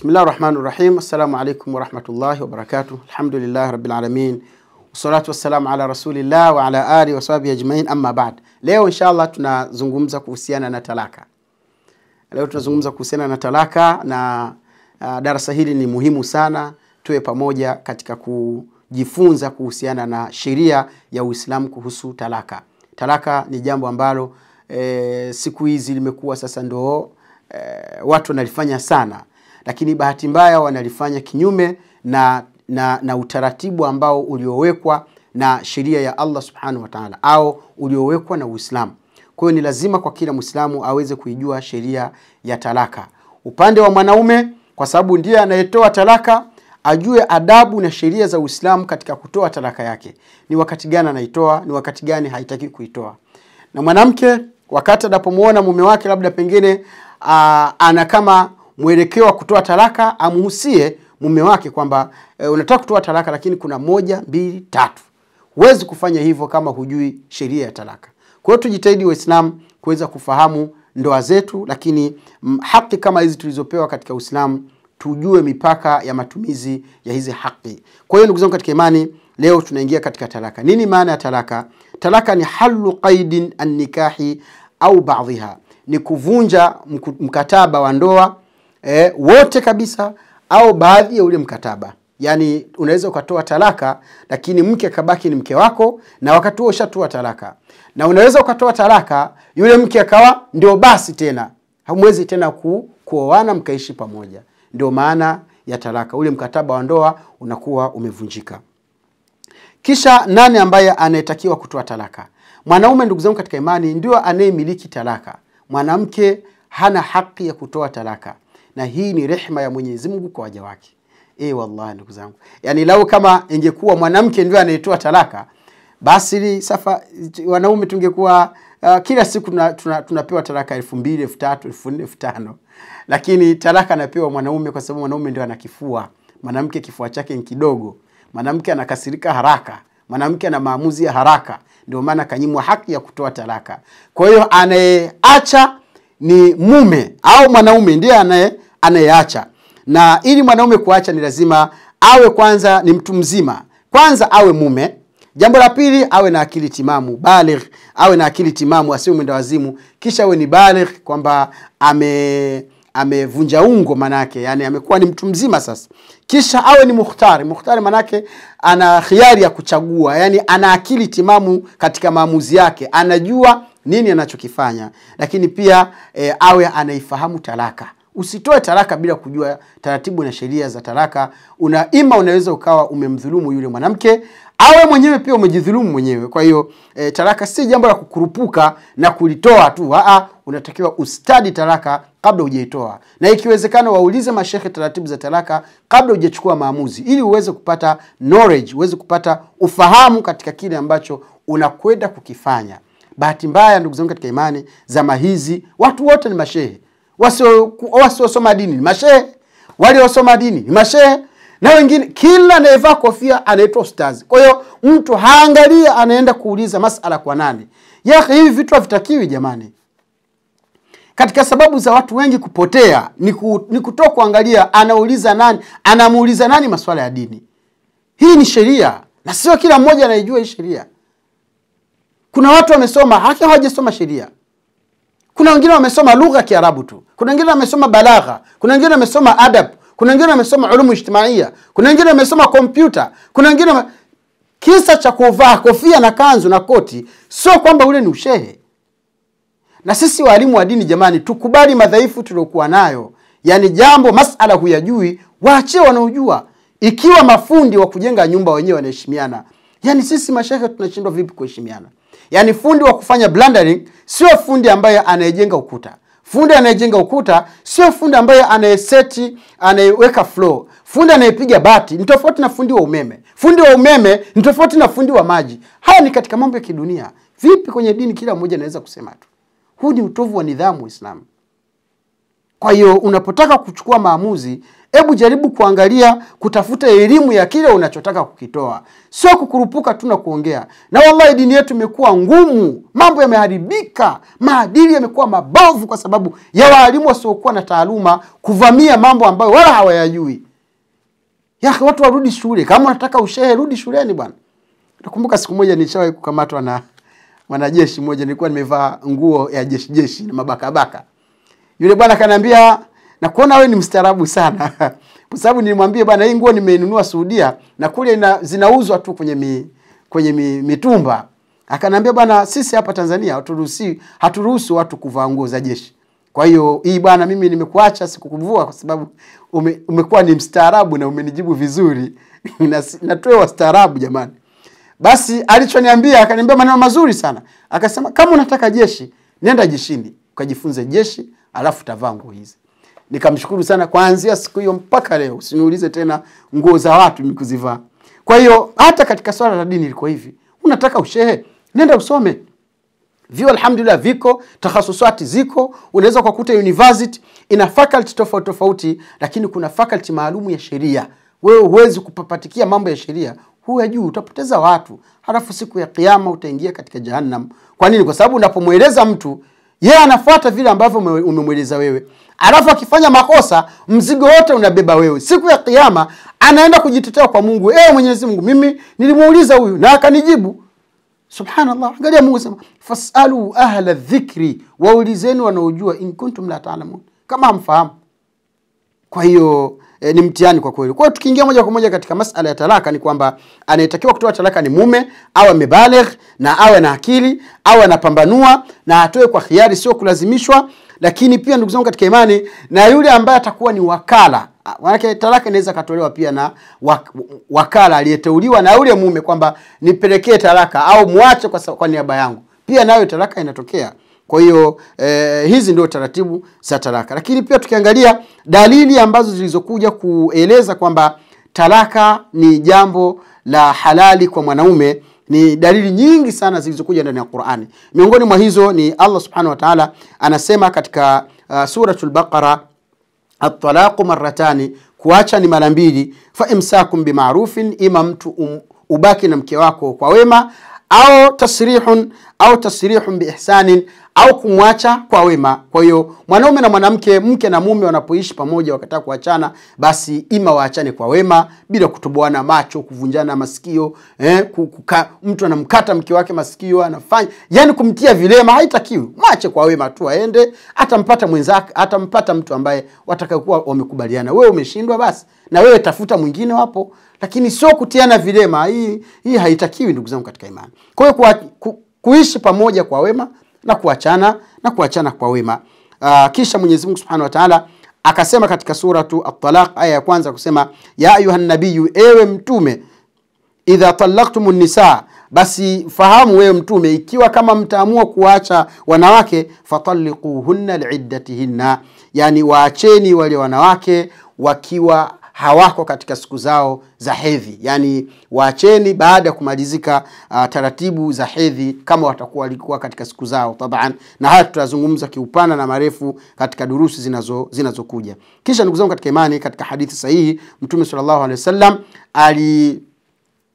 Bismillah rahmani rahim. Assalamu alaikum warahmatullahi wabarakatuh. Alhamdulillahi rabbil wassalatu wassalamu ala rasulillah wa ala alihi wasahbihi ajmain, amma baad. Leo inshallah tunazungumza kuhusiana na talaka. Leo tunazungumza kuhusiana na talaka na uh, darasa hili ni muhimu sana, tuwe pamoja katika kujifunza kuhusiana na sheria ya Uislamu kuhusu talaka. Talaka ni jambo ambalo e, siku hizi limekuwa sasa ndo e, eh, watu wanalifanya sana lakini bahati mbaya wanalifanya kinyume na, na, na utaratibu ambao uliowekwa na sheria ya Allah subhanahu wa ta'ala au uliowekwa na Uislamu. Kwa hiyo ni lazima kwa kila Mwislamu aweze kuijua sheria ya talaka. Upande wa mwanaume, kwa sababu ndiye anayetoa talaka, ajue adabu na sheria za Uislamu katika kutoa talaka yake. Ni wakati gani anaitoa, ni wakati gani haitaki kuitoa. Na mwanamke wakati anapomwona mume wake labda pengine aa, ana kama mwelekeo wa kutoa talaka amhusie mume wake kwamba e, unataka kutoa talaka lakini kuna moja mbili tatu huwezi kufanya hivyo kama hujui sheria ya talaka kwa hiyo tujitahidi waislamu kuweza kufahamu ndoa zetu lakini mm, haki kama hizi tulizopewa katika uislamu tujue mipaka ya matumizi ya hizi haki kwa hiyo ndugu zangu katika imani leo tunaingia katika talaka nini maana ya talaka talaka ni halu qaidin annikahi au badhiha ni kuvunja mkataba wa ndoa e, wote kabisa au baadhi ya ule mkataba yaani unaweza ukatoa talaka lakini mke akabaki ni mke wako na wakati huo ushatoa talaka na unaweza ukatoa talaka yule mke akawa ndio basi tena hamwezi tena ku, kuoana mkaishi pamoja ndio maana ya talaka ule mkataba wa ndoa unakuwa umevunjika kisha nani ambaye anayetakiwa kutoa talaka mwanaume ndugu zangu katika imani ndio anayemiliki talaka mwanamke hana haki ya kutoa talaka na hii ni rehma ya Mwenyezi Mungu kwa waja wake. E, wallahi ndugu zangu, yani lau kama ingekuwa mwanamke ndio anayetoa talaka basi safa wanaume tungekuwa uh, kila siku tunapewa tuna, tuna, talaka elfu mbili elfu tatu elfu nne elfu tano lakini talaka anapewa mwanaume kwa sababu mwanaume ndio anakifua mwanamke kifua chake ni kidogo mwanamke anakasirika haraka mwanamke ana maamuzi ya haraka ndio maana kanyimwa haki ya kutoa talaka kwa hiyo anayeacha ni mume au mwanaume ndiye anaye anayeacha na ili mwanaume kuacha ni lazima awe kwanza ni mtu mzima kwanza awe mume jambo la pili awe na akili timamu baligh awe na akili timamu asiwe mwenda wazimu kisha awe ni baligh kwamba ame amevunja ungo manake yani amekuwa ni mtu mzima sasa kisha awe ni muhtari muhtari manake ana khiari ya kuchagua yani ana akili timamu katika maamuzi yake anajua nini anachokifanya lakini pia e, awe anaifahamu talaka Usitoe talaka bila kujua taratibu na sheria za talaka. Una ima unaweza ukawa umemdhulumu yule mwanamke, awe mwenyewe pia umejidhulumu mwenyewe. Kwa hiyo e, talaka si jambo la kukurupuka na kulitoa tu. Aa, unatakiwa ustadi talaka kabla hujaitoa, na ikiwezekana waulize mashehe taratibu za talaka kabla hujachukua maamuzi, ili uweze kupata knowledge, uweze kupata ufahamu katika kile ambacho unakwenda kukifanya. Bahati mbaya ndugu zangu katika imani, zama hizi watu wote ni mashehe wasiosoma dini ni mashehe, waliosoma dini ni mashehe na wengine. Kila anayevaa kofia anaitwa ustazi. Kwa hiyo mtu haangalia anaenda kuuliza masala kwa nani. ya hivi vitu havitakiwi jamani. Katika sababu za watu wengi kupotea ni, ku, ni kutoa kuangalia anauliza nani, anamuuliza nani masuala ya dini. Hii ni sheria na sio kila mmoja anaijua hii sheria. Kuna watu wamesoma haki hawajasoma sheria kuna wengine wamesoma lugha Kiarabu tu, kuna wengine wamesoma balagha, kuna wengine wamesoma adab, kuna wengine wamesoma ulumu ijtimaia, kuna wengine wamesoma kompyuta, kuna wengine kisa cha kuvaa kofia na kanzu na koti sio kwamba ule ni ushehe. Na sisi waalimu wa dini, jamani, tukubali madhaifu tuliokuwa nayo. Yaani jambo masala huyajui, waachie wanaojua. Ikiwa mafundi wa kujenga nyumba wenyewe wanaheshimiana, yaani sisi mashehe tunashindwa vipi kuheshimiana? Yaani fundi wa kufanya blundering sio fundi ambaye anayejenga ukuta. Fundi anayejenga ukuta sio fundi ambaye anayeseti, anayeweka flow. Fundi anayepiga bati ni tofauti na fundi wa umeme. Fundi wa umeme ni tofauti na fundi wa maji. Haya ni katika mambo ya kidunia. Vipi kwenye dini? Kila mmoja anaweza kusema tu. Huu ni utovu wa nidhamu Uislamu. Kwa hiyo unapotaka kuchukua maamuzi Hebu jaribu kuangalia, kutafuta elimu ya kile unachotaka kukitoa, sio kukurupuka tu na kuongea. Na wallahi dini yetu imekuwa ngumu, mambo yameharibika, maadili yamekuwa mabovu kwa sababu ya waalimu wasiokuwa na taaluma kuvamia mambo ambayo wala hawayajui. Ya watu warudi shule. Kama unataka ushehe, rudi shuleni bwana. Nakumbuka siku moja nilishawahi kukamatwa na mwanajeshi mmoja, nilikuwa nimevaa nguo ya jeshi jeshi na mabakabaka. Yule bwana kaniambia na kuona wewe ni mstaarabu sana kwa sababu nilimwambia bwana hii nguo nimeinunua Saudia na kule zinauzwa tu kwenye mi, kwenye mi, mitumba. akanambia bwana sisi hapa Tanzania haturuhusi haturuhusu watu kuvaa nguo za jeshi. Kwa hiyo hii bwana mimi nimekuacha sikukuvua kwa sababu ume, umekuwa ni mstaarabu na umenijibu vizuri na tuwe wastaarabu jamani. Basi alichoniambia akaniambia maneno mazuri sana, akasema kama unataka jeshi nenda jeshini ukajifunze jeshi, alafu utavaa nguo hizi. Nikamshukuru sana kuanzia siku hiyo mpaka leo, usiniulize tena nguo za watu nikuzivaa. Kwa hiyo hata katika swala la dini liko hivi, unataka ushehe, nenda usome vyo alhamdulillah viko, takhasusati ziko, unaweza kukuta university ina faculty tofauti tofauti, lakini kuna faculty maalumu ya sheria. Wewe huwezi kupapatikia mambo ya sheria, juu utapoteza watu, halafu siku ya kiyama utaingia katika jahannam. Kwa nini? Kwa sababu unapomweleza mtu yeye anafuata vile ambavyo umemweleza wewe alafu akifanya makosa mzigo wote unabeba wewe siku ya kiama anaenda kujitetea kwa mungu ee mwenyezi mungu mimi nilimuuliza huyu na akanijibu subhanallah angalia mungu sema fasalu ahla dhikri waulizeni wanaojua in kuntum la talamun kama hamfahamu kwa hiyo e, ni mtihani kwa kweli. Kwa hiyo tukiingia moja kwa moja katika masala ya talaka ni kwamba anayetakiwa kutoa talaka ni mume, awe amebaligh na awe na akili, awe anapambanua na atoe kwa hiari, sio kulazimishwa. Lakini pia ndugu zangu katika imani, na yule ambaye atakuwa ni wakala ah, manake talaka inaweza katolewa pia na wakala aliyeteuliwa na yule mume kwamba nipelekee talaka au mwache kwa, kwa niaba yangu. Pia nayo talaka inatokea. Kwa hiyo eh, hizi ndio taratibu za talaka. Lakini pia tukiangalia dalili ambazo zilizokuja kueleza kwamba talaka ni jambo la halali kwa mwanaume ni dalili nyingi sana zilizokuja ndani ya Qur'ani. Miongoni mwa hizo ni Allah Subhanahu wa Ta'ala anasema katika uh, suratul Baqara at-talaqu marratani, kuacha ni mara mbili, fa imsakum bimarufin, ima mtu um, ubaki na mke wako kwa wema au tasrihun au tasrihun biihsanin au kumwacha kwa wema. Kwa hiyo mwanaume na mwanamke, mke na mume wanapoishi pamoja wakataka kuachana, basi ima waachane kwa wema bila kutoboana macho, kuvunjana masikio eh, kuka, mtu anamkata mke wake masikio anafanya yani kumtia vilema, haitakiwi. Mwache kwa wema tu aende, atampata mwenzake, atampata mtu ambaye watakayokuwa wamekubaliana. Wewe umeshindwa, basi na wewe tafuta mwingine wapo lakini sio kutiana vilema. Hii, hii haitakiwi ndugu zangu katika imani. Kwa hiyo ku, kuishi pamoja kwa wema na kuachana na kuachana kwa wema. Aa, ah, kisha Mwenyezi Mungu Subhanahu wa Ta'ala akasema katika suratu At-Talaq aya ya kwanza kusema ya ayuha nabiyu, ewe mtume, idha talaqtumun nisa, basi fahamu wewe mtume, ikiwa kama mtaamua kuacha wanawake, fatalliquhunna liiddatihinna, yani waacheni wale wanawake wakiwa hawako katika siku zao za hedhi, yani waacheni baada ya kumalizika uh, taratibu za hedhi, kama watakuwa walikuwa katika siku zao taban. Na haya tutazungumza kiupana na marefu katika durusi zinazokuja zinazo. Kisha ndugu zangu katika imani, katika hadithi sahihi Mtume sallallahu alaihi wasallam ali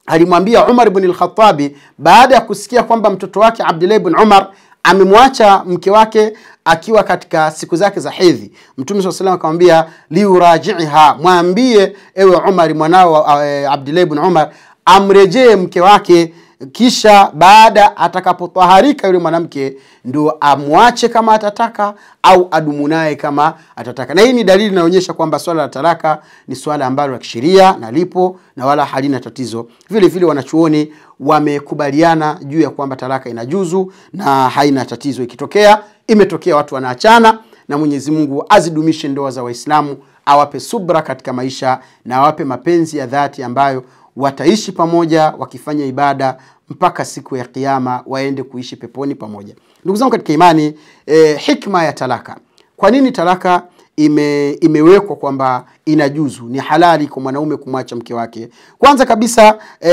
alimwambia Umar ibn al baada ya kusikia kwamba mtoto wake Abdullah ibn Umar amemwacha mke wake akiwa katika siku zake za hedhi mtume saa salam akamwambia liurajiha mwambie ewe umari mwanao e, eh, abdulahi bn umar amrejee mke wake kisha baada atakapotwaharika yule mwanamke ndio amwache kama atataka au adumu naye kama atataka na hii ni dalili inayoonyesha kwamba swala la talaka ni swala ambalo la kisheria na lipo na wala halina tatizo vile vile wanachuoni wamekubaliana juu ya kwamba talaka inajuzu na haina tatizo ikitokea imetokea watu wanaachana na mwenyezi mungu azidumishe ndoa za waislamu awape subra katika maisha na awape mapenzi ya dhati ambayo wataishi pamoja wakifanya ibada mpaka siku ya Kiyama, waende kuishi peponi pamoja. Ndugu zangu katika imani, e, hikma ya talaka. Kwa nini talaka ime, imewekwa kwamba inajuzu, ni halali kwa mwanaume kumwacha mke wake? Kwanza kabisa e,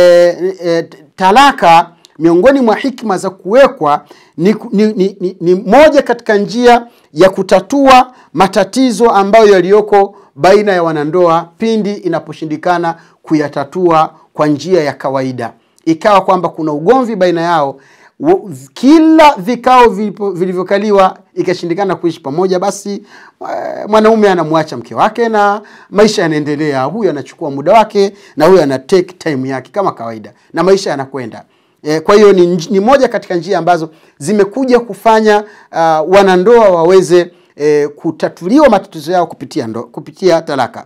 e, talaka miongoni mwa hikma za kuwekwa ni, ni, ni, ni, ni moja katika njia ya kutatua matatizo ambayo yaliyoko baina ya wanandoa pindi inaposhindikana kuyatatua kwa njia ya kawaida ikawa kwamba kuna ugomvi baina yao kila vikao vilivyokaliwa ikashindikana kuishi pamoja, basi eh, mwanaume anamwacha mke wake na maisha yanaendelea. Huyu anachukua muda wake na huyu ana take time yake kama kawaida, na maisha yanakwenda. E, kwa hiyo ni, ni moja katika njia ambazo zimekuja kufanya uh, wanandoa waweze e, kutatuliwa matatizo yao kupitia, ndo, kupitia talaka.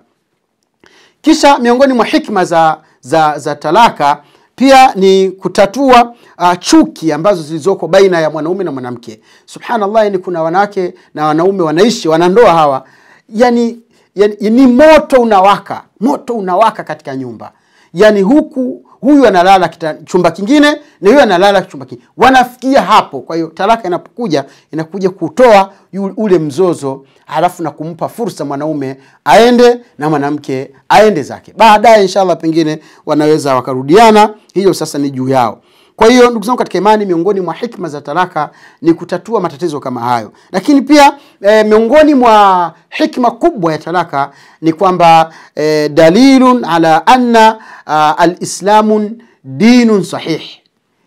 Kisha miongoni mwa hikma za, za, za talaka pia ni kutatua uh, chuki ambazo zilizoko baina ya mwanaume na mwanamke. Subhanallah, ni kuna wanawake na wanaume wanaishi wanandoa hawa, yani, yani ni moto unawaka, moto unawaka katika nyumba, yani huku huyu analala chumba kingine na huyu analala chumba kingine wanafikia hapo kwa hiyo talaka inapokuja inakuja kutoa ule mzozo halafu na kumpa fursa mwanaume aende na mwanamke aende zake baadaye inshallah pengine wanaweza wakarudiana hiyo sasa ni juu yao kwa hiyo ndugu zangu katika imani, miongoni mwa hikma za talaka ni kutatua matatizo kama hayo, lakini pia e, miongoni mwa hikma kubwa ya talaka ni kwamba e, dalilun ala anna ah, alislamu dinun sahih.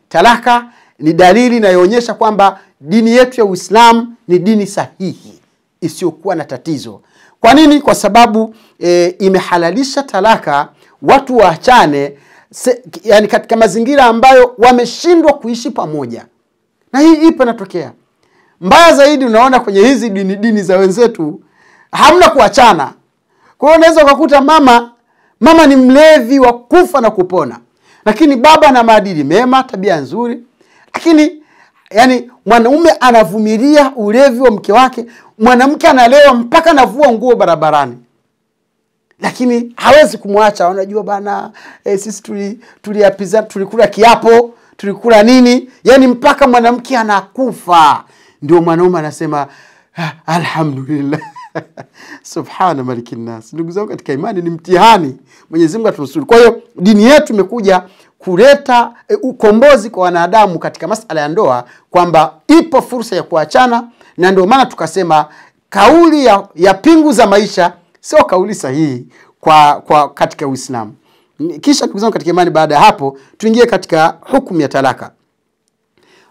Talaka ni dalili inayoonyesha kwamba dini yetu ya Uislamu ni dini sahihi isiyokuwa na tatizo. Kwa nini? Kwa sababu e, imehalalisha talaka, watu waachane se, yani katika mazingira ambayo wameshindwa kuishi pamoja, na hii ipo inatokea. Mbaya zaidi, unaona kwenye hizi dini dini za wenzetu hamna kuachana. Kwa hiyo unaweza ukakuta mama mama ni mlevi wa kufa na kupona, lakini baba na maadili mema, tabia nzuri, lakini yani mwanaume anavumilia ulevi wa mke wake, mwanamke analewa mpaka anavua nguo barabarani lakini hawezi kumwacha. Wanajua bana e, sisi tuli, apiza, tulikula kiapo tulikula nini, yani mpaka mwanamke anakufa ndio mwanaume anasema ah, alhamdulillah subhana malikinas. Ndugu zangu katika imani, ni mtihani. Mwenyezi Mungu atunusuru. Kwa hiyo dini yetu imekuja kuleta e, ukombozi kwa wanadamu katika masala ya ndoa, kwamba ipo fursa ya kuachana, na ndio maana tukasema kauli ya, ya pingu za maisha sio kauli sahihi kwa, kwa katika Uislamu. Kisha ndugu zangu katika imani, baada ya hapo tuingie katika hukumu ya talaka.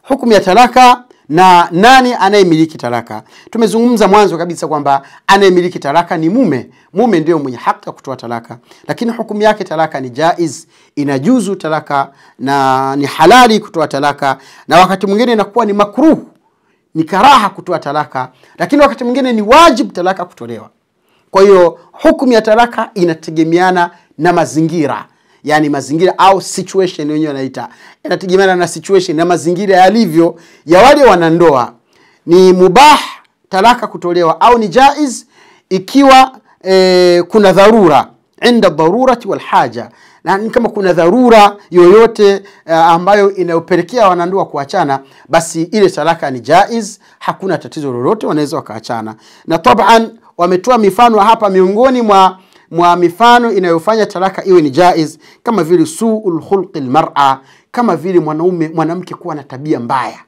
Hukumu ya talaka na nani anayemiliki talaka. Tumezungumza mwanzo kabisa kwamba anayemiliki talaka ni mume. Mume ndio mwenye haki ya kutoa talaka, lakini hukumu yake talaka ni jaiz, inajuzu talaka na ni halali kutoa talaka, na wakati mwingine inakuwa ni makruh, ni karaha kutoa talaka, lakini wakati mwingine ni wajibu talaka kutolewa. Kwa hiyo hukumu ya talaka inategemeana na mazingira yani mazingira au situation yenyewe anaita, inategemeana na situation na mazingira yalivyo ya wale wanandoa. Ni mubah talaka kutolewa au ni jaiz ikiwa e, kuna dharura inda dharurati walhaja, na kama kuna dharura yoyote uh, ambayo inayopelekea wanandoa kuachana, basi ile talaka ni jaiz, hakuna tatizo lolote, wanaweza wakaachana na tabaan wametoa mifano hapa miongoni mwa mwa mifano inayofanya talaka iwe ni jaiz kama vile suul khulqi lmara kama vile mwanaume mwanamke kuwa na tabia mbaya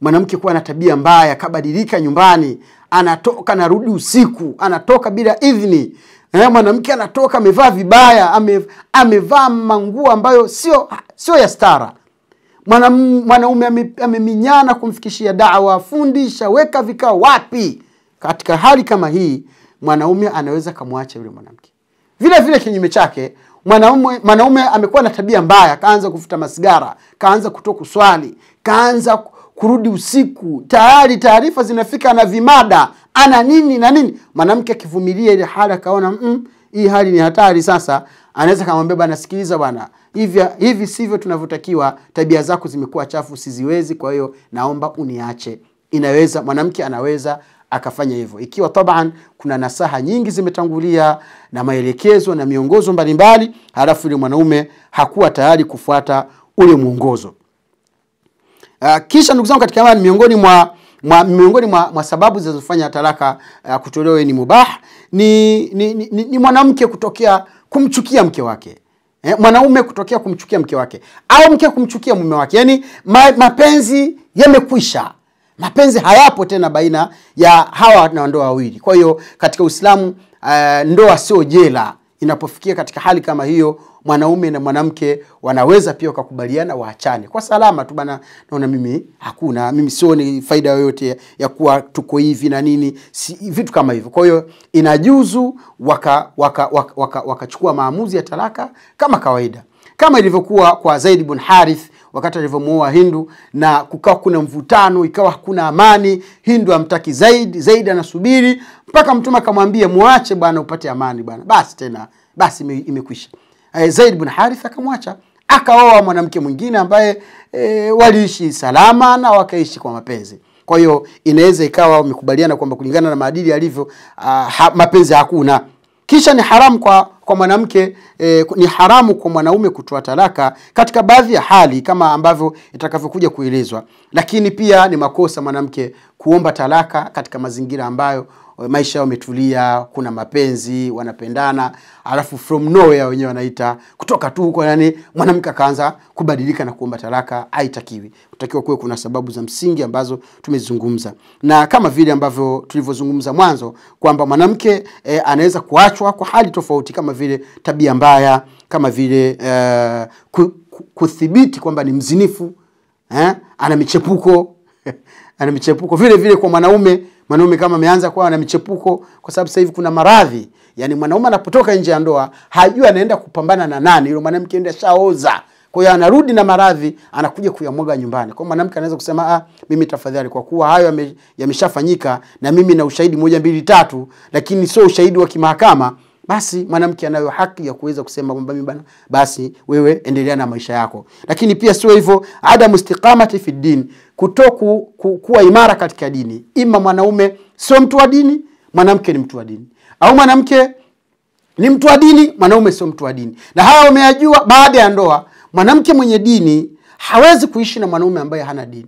mwanamke kuwa na tabia mbaya kabadilika nyumbani anatoka narudi usiku anatoka bila idhni eh, mwanamke anatoka amevaa vibaya ame, amevaa manguo ambayo sio sio ya stara mwanaume ameminyana kumfikishia dawa fundisha weka vikao wapi katika hali kama hii, mwanaume anaweza kamwacha yule mwanamke. Vile vile kinyume chake, mwanaume mwanaume amekuwa na tabia mbaya, kaanza kufuta masigara, kaanza kuto kuswali, kaanza kurudi usiku, tayari taarifa zinafika na vimada, ana nini na nini. Mwanamke akivumilia ile hali akaona mm, hii hali ni hatari sasa, anaweza kamwambia bwana, sikiliza bwana, hivi hivi sivyo tunavyotakiwa, tabia zako zimekuwa chafu, siziwezi, kwa hiyo naomba uniache. Inaweza mwanamke anaweza akafanya hivyo ikiwa taban kuna nasaha nyingi zimetangulia na maelekezo na miongozo mbalimbali halafu yule mwanaume hakuwa tayari kufuata ule mwongozo uh, kisha ndugu zangu katika imani miongoni mwa mwa, miongoni mwa, mwa sababu zinazofanya talaka uh, ah, kutolewa ni mubah ni, ni, ni, ni, ni mwanamke kutokea kumchukia mke wake eh, mwanaume kutokea kumchukia mke wake au mke kumchukia mume wake yani ma, mapenzi yamekwisha mapenzi hayapo tena baina ya hawa na ndoa wawili kwa hiyo katika uislamu uh, ndoa sio jela inapofikia katika hali kama hiyo mwanaume na mwanamke wanaweza pia wakakubaliana waachane kwa salama tu bana naona mimi hakuna mimi sioni faida yoyote ya kuwa tuko hivi na nini si, vitu kama hivyo kwa hiyo inajuzu wakachukua waka, waka, waka, waka maamuzi ya talaka kama kawaida kama ilivyokuwa kwa zaid bn harith wakati alivyomuoa Hindu, na kukawa kuna mvutano, ikawa hakuna amani. Hindu amtaki zaidi zaidi anasubiri mpaka Mtume akamwambia muache bwana, upate amani bwana, basi tena basi imekwisha. E, Zaid bin Harith akamwacha akaoa mwanamke mwingine ambaye e, waliishi salama na wakaishi kwa mapenzi. Kwa hiyo inaweza ikawa wamekubaliana kwamba kulingana na maadili alivyo, ah, ha, mapenzi hakuna kisha ni haramu kwa, kwa mwanamke e, ni haramu kwa mwanaume kutoa talaka katika baadhi ya hali kama ambavyo itakavyokuja kuelezwa, lakini pia ni makosa mwanamke kuomba talaka katika mazingira ambayo maisha yao umetulia kuna mapenzi, wanapendana, alafu from nowhere wenyewe wanaita kutoka tu huko, yani mwanamke akaanza kubadilika na kuomba talaka. Haitakiwi, utakiwa kuwe kuna sababu za msingi ambazo tumezungumza, na kama vile ambavyo tulivyozungumza mwanzo kwamba mwanamke e, anaweza kuachwa kwa hali tofauti, kama vile tabia mbaya, kama vile e, kuthibiti kwamba ni mzinifu eh, ana michepuko ana michepuko vile vile kwa mwanaume mwanaume kama ameanza kuwa na michepuko, kwa sababu sasa hivi kuna maradhi. Yani mwanaume anapotoka nje ya ndoa hajui anaenda kupambana na nani, yule mwanamke ndiye shaoza. Kwa hiyo anarudi na maradhi, anakuja kuyamwaga nyumbani. Kwa mwanamke anaweza kusema ah, mimi tafadhali, kwa kuwa hayo yameshafanyika na mimi na ushahidi moja mbili tatu, lakini sio ushahidi wa kimahakama basi mwanamke anayo haki ya kuweza kusema kwamba mimi bana, basi wewe endelea na maisha yako. Lakini pia sio hivyo, adamu istiqamati fi din, kutoku ku, kuwa imara katika dini. Ima mwanaume sio mtu wa dini, mwanamke ni mtu wa dini, au mwanamke ni mtu wa dini, mwanaume sio mtu wa dini. Na haya umeyajua baada ya ndoa. Mwanamke mwenye dini hawezi kuishi na mwanaume ambaye hana dini,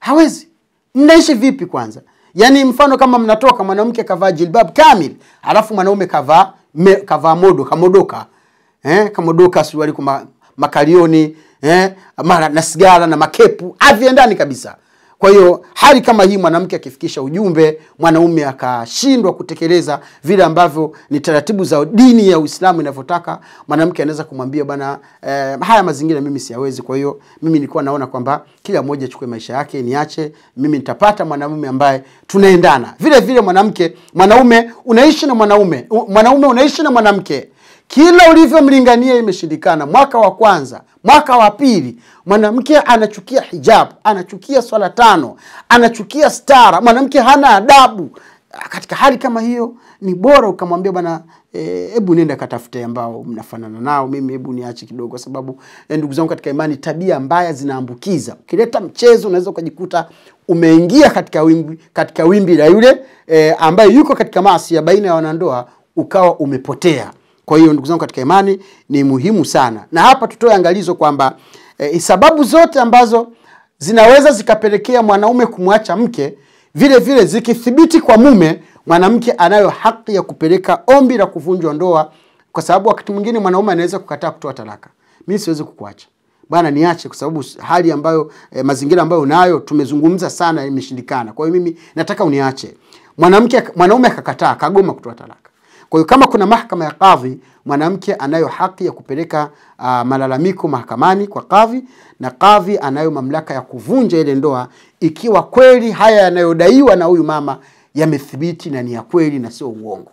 hawezi. Mnaishi vipi kwanza? yaani mfano kama mnatoka mwanamke kavaa jilbab kamil alafu mwanaume kavaa kavaa modo kamodoka eh, kamodoka suruali kwa makalioni eh, mara na sigara na makepu aviendani kabisa kwa hiyo hali kama hii, mwanamke akifikisha ujumbe, mwanaume akashindwa kutekeleza vile ambavyo ni taratibu za dini ya Uislamu inavyotaka, mwanamke anaweza kumwambia bana eh, haya mazingira mimi siyawezi. Kwa hiyo mimi nilikuwa naona kwamba kila mmoja achukue maisha yake, niache mimi, nitapata mwanamume ambaye tunaendana vile vile. Mwanamke mwanaume unaishi na mwanaume, mwanaume unaishi na mwanamke kila ulivyomlingania imeshindikana. Mwaka wa kwanza, mwaka wa pili, mwanamke anachukia hijab anachukia swala tano, anachukia stara, mwanamke hana adabu. Katika hali kama hiyo, ni bora ukamwambia bwana, eh, hebu e, nenda katafute ambao mnafanana nao, mimi hebu niache kidogo, kwa sababu e, ndugu zangu katika imani, tabia mbaya zinaambukiza. Ukileta mchezo, unaweza ukajikuta umeingia katika wimbi, katika wimbi la yule e, ambaye yuko katika maasi ya baina ya wanandoa, ukawa umepotea. Kwa hiyo ndugu zangu katika imani ni muhimu sana, na hapa tutoe angalizo kwamba e, sababu zote ambazo zinaweza zikapelekea mwanaume kumwacha mke, vile vile zikithibiti kwa mume, mwanamke anayo haki ya kupeleka ombi la kuvunjwa ndoa, kwa sababu wakati mwingine mwanaume anaweza kukataa kutoa talaka. Mimi siwezi kukuacha bwana, niache, kwa sababu hali ambayo e, mazingira ambayo unayo tumezungumza sana, imeshindikana. Kwa hiyo mimi nataka uniache. Mwanamke, mwanaume akakataa, akagoma kutoa talaka kwa hiyo kama kuna mahakama ya kadhi, mwanamke anayo haki ya kupeleka uh, malalamiko mahakamani kwa kadhi, na kadhi anayo mamlaka ya kuvunja ile ndoa ikiwa kweli haya yanayodaiwa na huyu mama yamethibiti na ni ya kweli na sio uongo.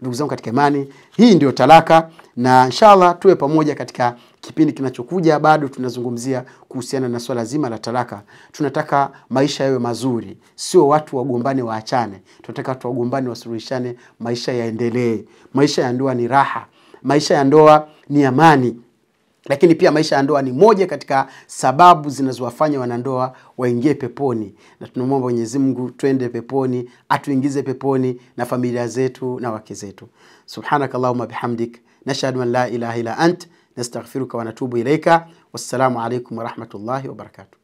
Ndugu zangu katika imani, hii ndiyo talaka, na inshallah tuwe pamoja katika kipindi kinachokuja bado tunazungumzia kuhusiana na swala zima la talaka. Tunataka maisha yawe mazuri, sio watu wagombane waachane. Tunataka watu wagombane wasuluhishane, maisha yaendelee. Maisha ya ndoa ni raha, maisha ya ndoa ni amani lakini pia maisha ya ndoa ni moja katika sababu zinazowafanya wanandoa waingie peponi, na tunamwomba Mwenyezi Mungu twende peponi, atuingize peponi na familia zetu na wake zetu. Subhanakallahumma bihamdik nashhadu an la ilaha illa ant نستغفرك ونتوب إليك والسلام عليكم ورحمة الله وبركاته